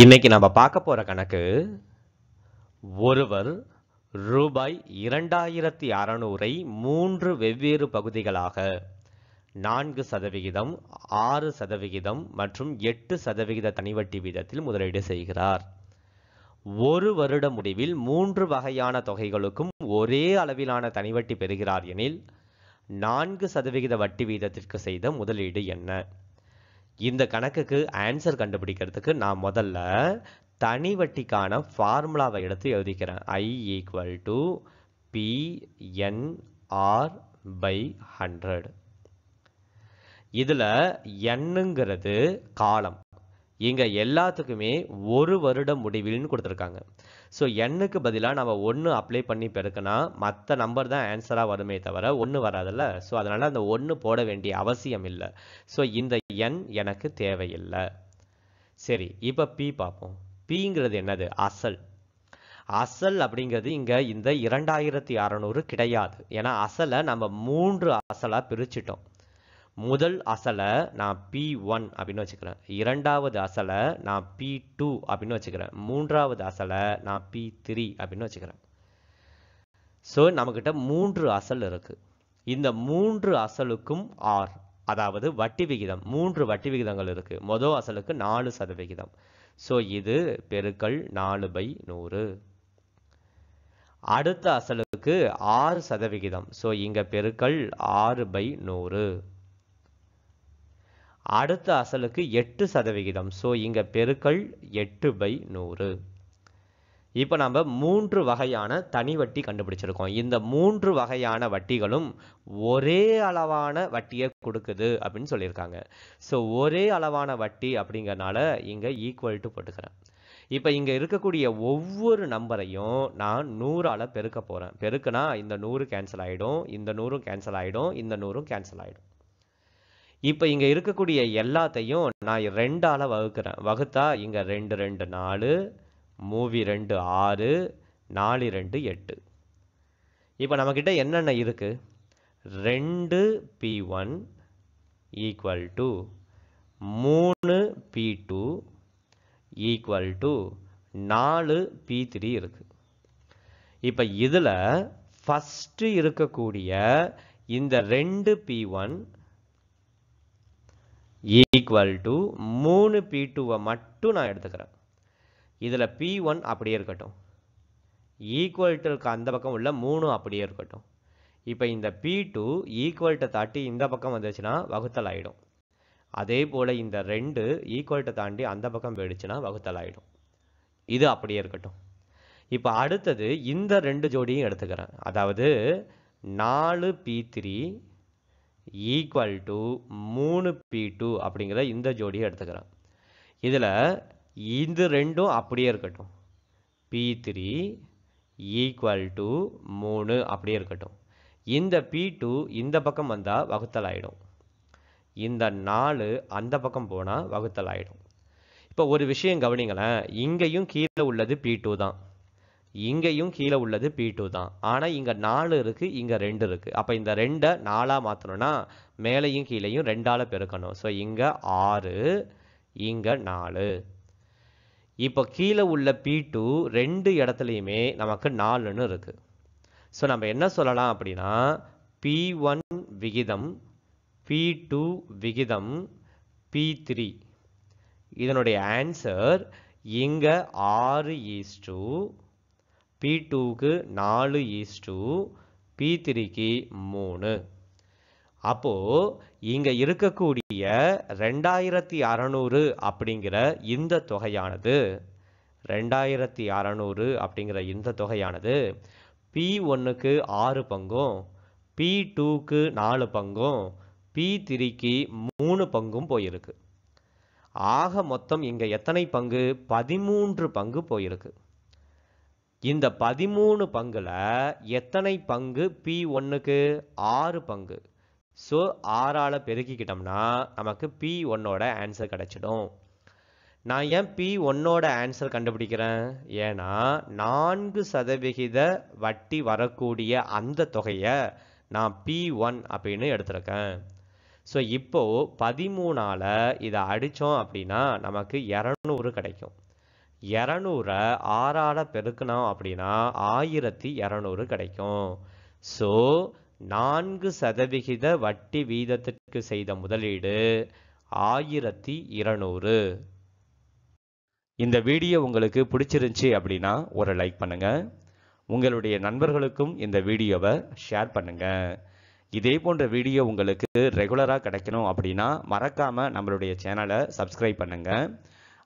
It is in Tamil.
இன்னைக்கு நம்ம பார்க்க போகிற கணக்கு ஒருவர் ரூபாய் இரண்டாயிரத்தி அறநூறை மூன்று வெவ்வேறு பகுதிகளாக நான்கு சதவிகிதம் ஆறு சதவிகிதம் மற்றும் எட்டு சதவிகித தனிவட்டி வீதத்தில் முதலீடு செய்கிறார் ஒரு வருட முடிவில் மூன்று வகையான தொகைகளுக்கும் ஒரே அளவிலான தனிவட்டி பெறுகிறார் எனில் நான்கு சதவிகித வட்டி வீதத்திற்கு செய்த முதலீடு என்ன இந்த கணக்குக்கு ஆன்சர் கண்டுபிடிக்கிறதுக்கு நான் முதல்ல தனி வட்டிக்கான ஃபார்முலாவை எடுத்து எழுதிக்கிறேன் I equal to PNR by hundred இதில் என்னுங்கிறது காலம் இங்கே எல்லாத்துக்குமே ஒரு வருடம் முடிவில்னு கொடுத்துருக்காங்க ஸோ எண்ணுக்கு பதிலாக நம்ம ஒன்று அப்ளை பண்ணி பெருக்கினா மற்ற நம்பர் தான் ஆன்சராக வருமே தவிர ஒன்று வராதில்ல ஸோ அதனால் அந்த ஒன்று போட வேண்டிய அவசியம் இல்லை ஸோ இந்த எண் எனக்கு தேவையில்லை சரி இப்போ பி பார்ப்போம் பிங்கிறது என்னது அசல் அசல் அப்படிங்கிறது இங்கே இந்த இரண்டாயிரத்தி அறநூறு கிடையாது ஏன்னா அசலை நம்ம மூன்று அசலாக பிரிச்சிட்டோம் முதல் அசலை நான் பி ஒன் அப்படின்னு வச்சுக்கிறேன் இரண்டாவது அசலை நான் பி டூ அப்படின்னு வச்சுக்கிறேன் மூன்றாவது அசலை நான் பி த்ரீ அப்படின்னு வச்சுக்கிறேன் ஸோ நம்மக்கிட்ட மூன்று அசல் இருக்குது இந்த மூன்று அசலுக்கும் ஆர் அதாவது வட்டி விகிதம் மூன்று வட்டி விகிதங்கள் இருக்குது மொதல் அசலுக்கு நாலு சதவிகிதம் ஸோ இது பெருக்கள் நாலு பை நூறு அடுத்த அசலுக்கு ஆறு சதவிகிதம் ஸோ இங்கே பெருக்கள் ஆறு பை நூறு அடுத்த அசலுக்கு எட்டு சதவிகிதம் ஸோ இங்கே பெருக்கள் எட்டு பை நூறு இப்போ நம்ம மூன்று வகையான தனி வட்டி கண்டுபிடிச்சிருக்கோம் இந்த மூன்று வகையான வட்டிகளும் ஒரே அளவான வட்டியை கொடுக்குது அப்படின்னு சொல்லியிருக்காங்க ஸோ ஒரே அளவான வட்டி அப்படிங்கிறனால இங்கே ஈக்குவல் டு போட்டுக்கிறேன் இப்போ இங்கே இருக்கக்கூடிய ஒவ்வொரு நம்பரையும் நான் நூறால் பெருக்க போகிறேன் பெருக்குனா இந்த நூறு கேன்சல் ஆகிடும் இந்த நூறும் கேன்சல் ஆகிடும் இந்த நூறும் கேன்சல் ஆகிடும் இப்போ இங்கே இருக்கக்கூடிய எல்லாத்தையும் நான் ரெண்டால் வகுக்கிறேன் வகுத்தா இங்கே ரெண்டு ரெண்டு நாலு மூவி ரெண்டு ஆறு நாலு ரெண்டு எட்டு இப்போ நம்மக்கிட்ட என்னென்ன இருக்குது ரெண்டு பி ஒன் ஈக்குவல் டு மூணு பி டூ ஈக்குவல் டு நாலு பி த்ரீ இருக்குது இப்போ இதில் ஃபஸ்ட்டு இருக்கக்கூடிய இந்த ரெண்டு பி ஒன் ஈக்குவல் டு மூணு பி டூவை மட்டும் நான் எடுத்துக்கிறேன் இதில் பி ஒன் அப்படியே இருக்கட்டும் இருக்க அந்த பக்கம் உள்ள மூணு அப்படியே இருக்கட்டும் இப்போ இந்த பி டூ ஈக்குவல்ட்டை தாட்டி இந்த பக்கம் வந்துச்சுன்னா வகுத்தல் ஆகிடும் அதே போல் இந்த ரெண்டு ஈக்குவல்ட்டை தாண்டி அந்த பக்கம் போயிடுச்சுன்னா வகுத்தல் ஆகிடும் இது அப்படியே இருக்கட்டும் இப்போ அடுத்தது இந்த ரெண்டு ஜோடியும் எடுத்துக்கிறேன் அதாவது நாலு பி த்ரீ ஈக்குவல் டு மூணு பி டூ அப்படிங்கிற இந்த ஜோடியை எடுத்துக்கிறேன் இதில் இது ரெண்டும் அப்படியே இருக்கட்டும் பி த்ரீ ஈக்குவல் டு மூணு அப்படியே இருக்கட்டும் இந்த பி டூ இந்த பக்கம் வந்தால் வகுத்தல் ஆகிடும் இந்த நாலு அந்த பக்கம் போனால் வகுத்தல் ஆகிடும் இப்போ ஒரு விஷயம் கவனிங்களேன் இங்கேயும் கீழே உள்ளது பி டூ தான் இங்கேயும் கீழே உள்ளது பி டூ தான் ஆனால் இங்கே நாலு இருக்குது இங்கே ரெண்டு இருக்குது அப்போ இந்த ரெண்டை நாலாக மாற்றணும்னா மேலேயும் கீழேயும் ரெண்டால் பெருக்கணும் ஸோ இங்கே ஆறு இங்கே நாலு இப்போ கீழே உள்ள பி டூ ரெண்டு இடத்துலையுமே நமக்கு நாலுன்னு இருக்குது ஸோ நம்ம என்ன சொல்லலாம் அப்படின்னா பி ஒன் விகிதம் பி டூ விகிதம் பி த்ரீ இதனுடைய ஆன்சர் இங்கே ஆறு ஈஸ் டூ பி டூக்கு நாலு ஈஸ் டூ பி த்ரீக்கு மூணு அப்போது இங்கே இருக்கக்கூடிய ரெண்டாயிரத்தி அறநூறு அப்படிங்கிற இந்த தொகையானது ரெண்டாயிரத்தி அறநூறு அப்படிங்கிற இந்த தொகையானது பி ஒன்றுக்கு ஆறு பங்கும் பி டூக்கு நாலு பங்கும் பி த்ரீக்கு மூணு பங்கும் போயிருக்கு ஆக மொத்தம் இங்கே எத்தனை பங்கு பதிமூன்று பங்கு போயிருக்கு இந்த பதிமூணு பங்கில் எத்தனை பங்கு பி ஒன்றுக்கு ஆறு பங்கு ஸோ ஆறால் பெருக்கிக்கிட்டோம்னா நமக்கு பி ஒன்னோட ஆன்சர் கிடச்சிடும் நான் ஏன் பி ஒன்னோட ஆன்சர் கண்டுபிடிக்கிறேன் ஏன்னா நான்கு சதவிகித வட்டி வரக்கூடிய அந்த தொகையை நான் பி ஒன் அப்படின்னு எடுத்திருக்கேன் ஸோ இப்போது பதிமூணால் இதை அடித்தோம் அப்படின்னா நமக்கு இரநூறு கிடைக்கும் இரநூறை ஆறால் பெருக்கணும் அப்படின்னா ஆயிரத்தி இரநூறு கிடைக்கும் ஸோ நான்கு சதவிகித வட்டி வீதத்திற்கு செய்த முதலீடு ஆயிரத்தி இருநூறு இந்த வீடியோ உங்களுக்கு பிடிச்சிருந்துச்சி அப்படின்னா ஒரு லைக் பண்ணுங்கள் உங்களுடைய நண்பர்களுக்கும் இந்த வீடியோவை ஷேர் பண்ணுங்கள் இதே போன்ற வீடியோ உங்களுக்கு ரெகுலராக கிடைக்கணும் அப்படின்னா மறக்காமல் நம்மளுடைய சேனலை சப்ஸ்கிரைப் பண்ணுங்கள்